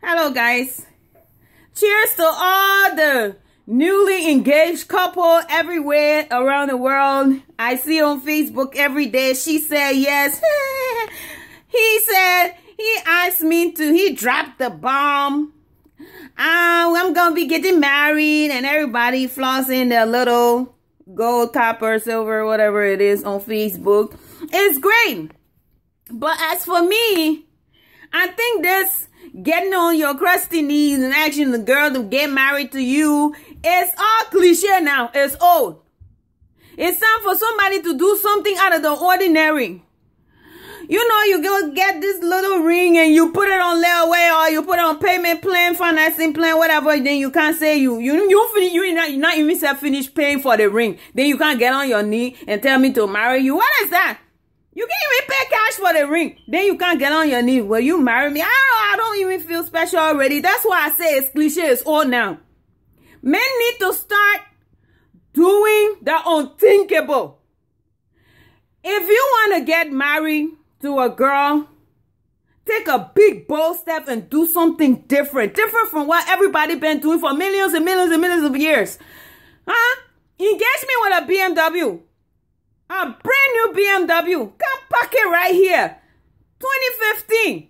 Hello, guys. Cheers to all the newly engaged couple everywhere around the world. I see on Facebook every day. She said yes. he said he asked me to. He dropped the bomb. Um, I'm gonna be getting married, and everybody flossing their little gold, copper, silver, whatever it is on Facebook. It's great. But as for me, I think this getting on your crusty knees and asking the girl to get married to you is all cliche now. It's old. It's time for somebody to do something out of the ordinary. You know, you go get this little ring and you put it on layaway or you put it on payment plan, financing plan, whatever. Then you can't say you you you finish you not, you not even said finish paying for the ring. Then you can't get on your knee and tell me to marry you. What is that? You can't even pay cash for the ring. Then you can't get on your knee. Will you marry me? I don't, I don't even feel special already. That's why I say it's cliche. It's all now. Men need to start doing the unthinkable. If you want to get married to a girl, take a big bold step and do something different. Different from what everybody been doing for millions and millions and millions of years. Huh? Engage me with a BMW. A brand new BMW. Come pocket right here. 2015.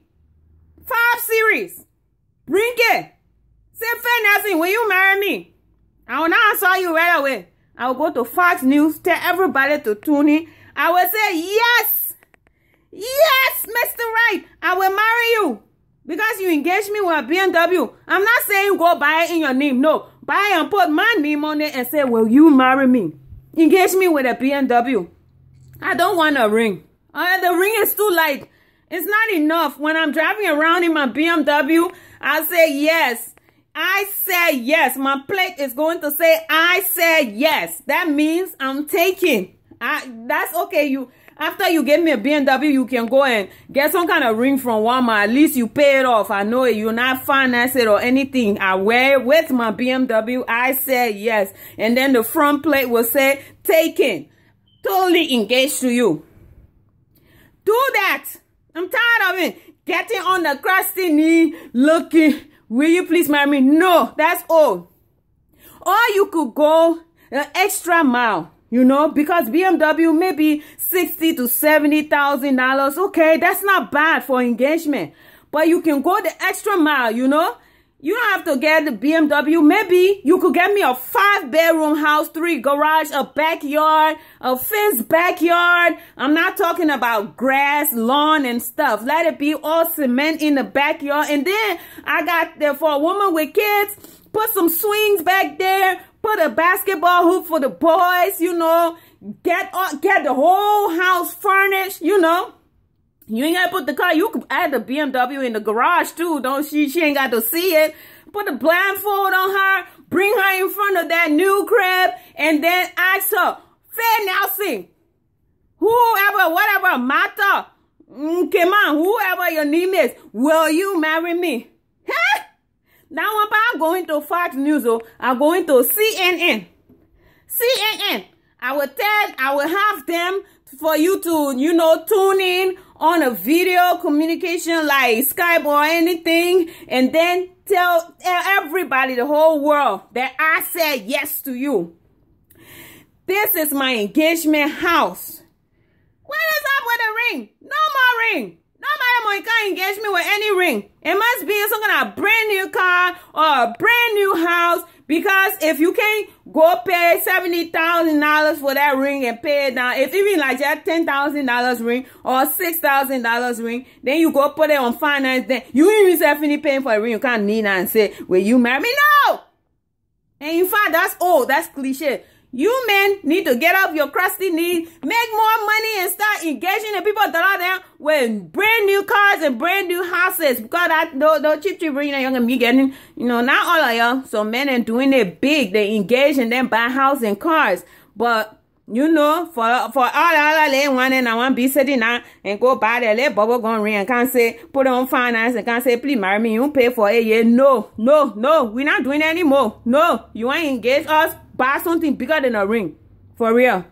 Five series. Bring it. Say fair nothing. Will you marry me? I will not answer you right away. I will go to Fox News, tell everybody to tune in. I will say, yes. Yes, Mr. Right. I will marry you. Because you engaged me with a BMW. I'm not saying go buy it in your name. No. Buy and put my name on it and say, will you marry me? Engage me with a BMW. I don't want a ring. Uh, the ring is too light. It's not enough. When I'm driving around in my BMW, I say yes. I say yes. My plate is going to say I say yes. That means I'm taking. I that's okay. You after you give me a BMW, you can go and get some kind of ring from Walmart. At least you pay it off. I know You're not finance it or anything. I wear it with my BMW. I say yes. And then the front plate will say taking, Totally engaged to you. Do that. I'm tired of it. Getting on the crusty knee, looking, will you please marry me? No, that's all. Or you could go an extra mile, you know, because BMW maybe sixty to seventy thousand dollars. Okay, that's not bad for engagement, but you can go the extra mile, you know. You don't have to get the BMW. Maybe you could get me a five bedroom house, three garage, a backyard, a fenced backyard. I'm not talking about grass, lawn, and stuff. Let it be all cement in the backyard. And then I got there for a woman with kids, put some swings back there, put a basketball hoop for the boys, you know, get, get the whole house furnished, you know. You ain't gotta put the car. You can add the BMW in the garage too. Don't she? She ain't got to see it. Put a blindfold on her. Bring her in front of that new crib, and then ask her, "Fair Nelson, whoever, whatever, matter, come on, whoever your name is, will you marry me?" Huh? Now I'm going to Fox News. Oh, I'm going to CNN. CNN. I will tell. I will have them for you to, you know, tune in on a video communication like Skype or anything and then tell everybody, the whole world, that I said yes to you. This is my engagement house. What is up with a ring? No more ring. Nobody can engage me with any ring. It must be some kind of brand new car or a brand new house because if you can't go pay $70,000 for that ring and pay it down, if even like that $10,000 ring or $6,000 ring, then you go put it on finance, then you ain't yourself any paying for a ring. You can't need and say, will you marry me? No! And in fact, that's old. That's cliche. You men need to get off your crusty knees, make more money, and start engaging the people that are there with brand new cars and brand new houses. Because I those, those cheap cheap you know, you're gonna be getting, you know, not all of y'all. So men are doing it big. They engage and then buy houses and cars. But you know, for for all all they want and I want be sitting down and go buy their little bubble gun ring and can't say put on finance and can't say please marry me. You pay for it. Yeah, No, no, no. We're not doing it anymore. No, you ain't engage us. buy something bigger than a ring. For real.